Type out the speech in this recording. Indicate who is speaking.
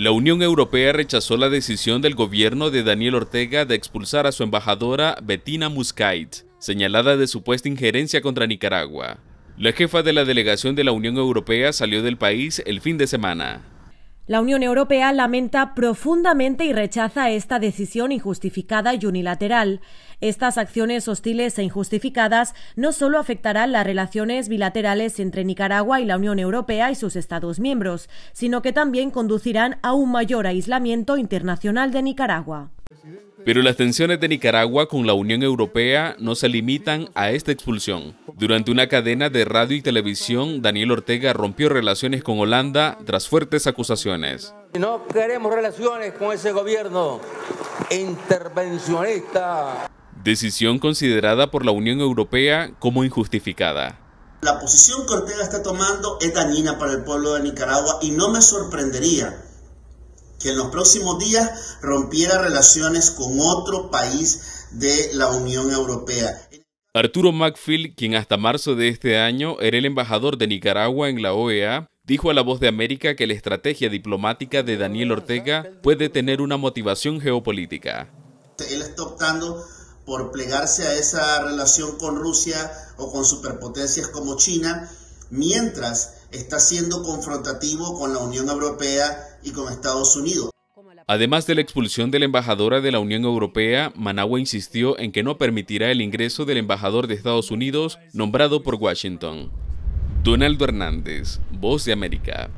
Speaker 1: La Unión Europea rechazó la decisión del gobierno de Daniel Ortega de expulsar a su embajadora Bettina Muscait, señalada de supuesta injerencia contra Nicaragua. La jefa de la delegación de la Unión Europea salió del país el fin de semana.
Speaker 2: La Unión Europea lamenta profundamente y rechaza esta decisión injustificada y unilateral. Estas acciones hostiles e injustificadas no solo afectarán las relaciones bilaterales entre Nicaragua y la Unión Europea y sus Estados miembros, sino que también conducirán a un mayor aislamiento internacional de Nicaragua.
Speaker 1: Pero las tensiones de Nicaragua con la Unión Europea no se limitan a esta expulsión. Durante una cadena de radio y televisión, Daniel Ortega rompió relaciones con Holanda tras fuertes acusaciones.
Speaker 3: No queremos relaciones con ese gobierno intervencionista.
Speaker 1: Decisión considerada por la Unión Europea como injustificada.
Speaker 3: La posición que Ortega está tomando es dañina para el pueblo de Nicaragua y no me sorprendería que en los próximos días rompiera relaciones con otro país de la Unión Europea.
Speaker 1: Arturo Macfield, quien hasta marzo de este año era el embajador de Nicaragua en la OEA, dijo a La Voz de América que la estrategia diplomática de Daniel Ortega puede tener una motivación geopolítica. Él
Speaker 3: está optando por plegarse a esa relación con Rusia o con superpotencias como China, mientras está siendo confrontativo con la Unión Europea y con Estados Unidos.
Speaker 1: Además de la expulsión de la embajadora de la Unión Europea, Managua insistió en que no permitirá el ingreso del embajador de Estados Unidos nombrado por Washington. Donaldo Hernández, Voz de América.